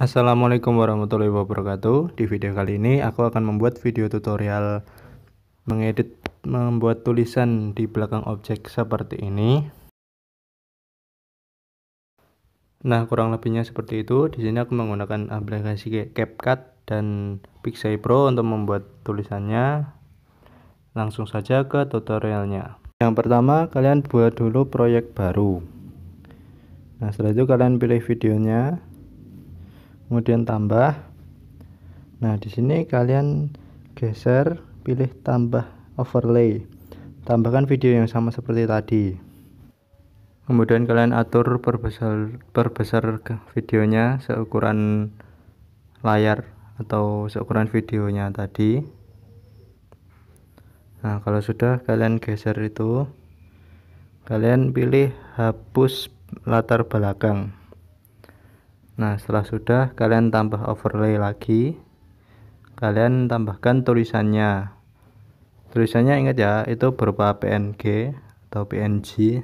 Assalamualaikum warahmatullahi wabarakatuh Di video kali ini aku akan membuat video tutorial Mengedit membuat tulisan di belakang objek seperti ini Nah kurang lebihnya seperti itu Di sini aku menggunakan aplikasi CapCut dan Pixie Pro untuk membuat tulisannya Langsung saja ke tutorialnya Yang pertama kalian buat dulu proyek baru Nah setelah itu kalian pilih videonya kemudian tambah nah di sini kalian geser pilih tambah overlay tambahkan video yang sama seperti tadi kemudian kalian atur perbesar perbesar videonya seukuran layar atau seukuran videonya tadi nah kalau sudah kalian geser itu kalian pilih hapus latar belakang nah setelah sudah kalian tambah overlay lagi kalian tambahkan tulisannya tulisannya ingat ya itu berupa PNG atau PNG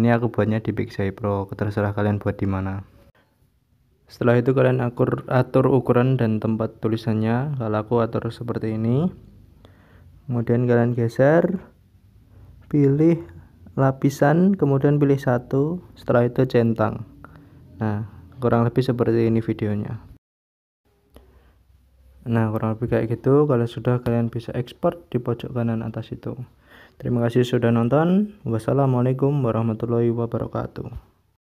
ini aku buatnya di Pixie Pro terserah kalian buat di mana setelah itu kalian akur, atur ukuran dan tempat tulisannya kalau aku atur seperti ini kemudian kalian geser pilih lapisan kemudian pilih satu setelah itu centang nah kurang lebih seperti ini videonya nah kurang lebih kayak gitu kalau sudah kalian bisa ekspor di pojok kanan atas itu terima kasih sudah nonton wassalamualaikum warahmatullahi wabarakatuh